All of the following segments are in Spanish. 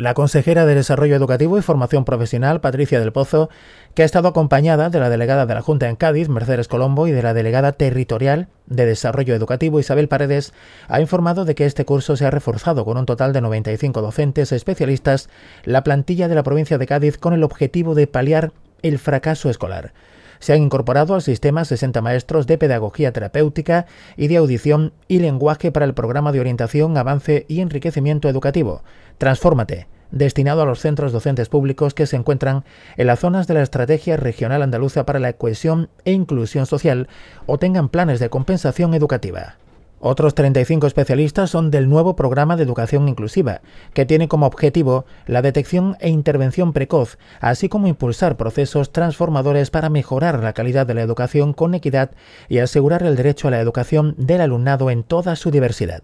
la consejera de Desarrollo Educativo y Formación Profesional, Patricia del Pozo, que ha estado acompañada de la delegada de la Junta en Cádiz, Mercedes Colombo, y de la delegada territorial de Desarrollo Educativo, Isabel Paredes, ha informado de que este curso se ha reforzado con un total de 95 docentes especialistas la plantilla de la provincia de Cádiz con el objetivo de paliar el fracaso escolar. Se han incorporado al sistema 60 maestros de pedagogía terapéutica y de audición y lenguaje para el programa de orientación, avance y enriquecimiento educativo. Transfórmate destinado a los centros docentes públicos que se encuentran en las zonas de la Estrategia Regional Andaluza para la Cohesión e Inclusión Social o tengan planes de compensación educativa. Otros 35 especialistas son del nuevo programa de educación inclusiva, que tiene como objetivo la detección e intervención precoz, así como impulsar procesos transformadores para mejorar la calidad de la educación con equidad y asegurar el derecho a la educación del alumnado en toda su diversidad.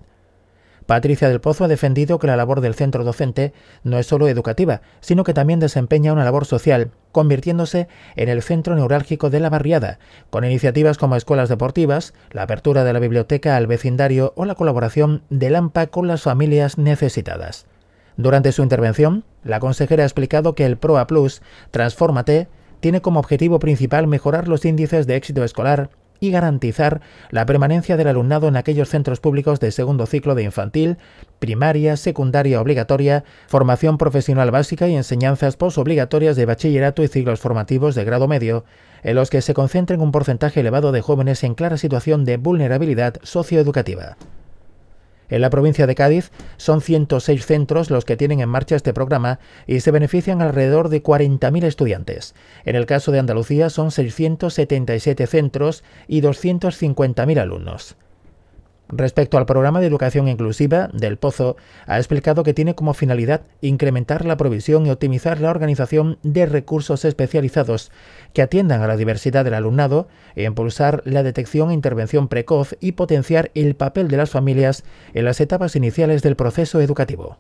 Patricia del Pozo ha defendido que la labor del centro docente no es solo educativa, sino que también desempeña una labor social, convirtiéndose en el centro neurálgico de la barriada, con iniciativas como escuelas deportivas, la apertura de la biblioteca al vecindario o la colaboración del AMPA con las familias necesitadas. Durante su intervención, la consejera ha explicado que el PROA Plus, Transfórmate, tiene como objetivo principal mejorar los índices de éxito escolar, y garantizar la permanencia del alumnado en aquellos centros públicos de segundo ciclo de infantil, primaria, secundaria obligatoria, formación profesional básica y enseñanzas posobligatorias de bachillerato y ciclos formativos de grado medio, en los que se concentren un porcentaje elevado de jóvenes en clara situación de vulnerabilidad socioeducativa. En la provincia de Cádiz son 106 centros los que tienen en marcha este programa y se benefician alrededor de 40.000 estudiantes. En el caso de Andalucía son 677 centros y 250.000 alumnos. Respecto al programa de educación inclusiva del Pozo, ha explicado que tiene como finalidad incrementar la provisión y optimizar la organización de recursos especializados que atiendan a la diversidad del alumnado, e impulsar la detección e intervención precoz y potenciar el papel de las familias en las etapas iniciales del proceso educativo.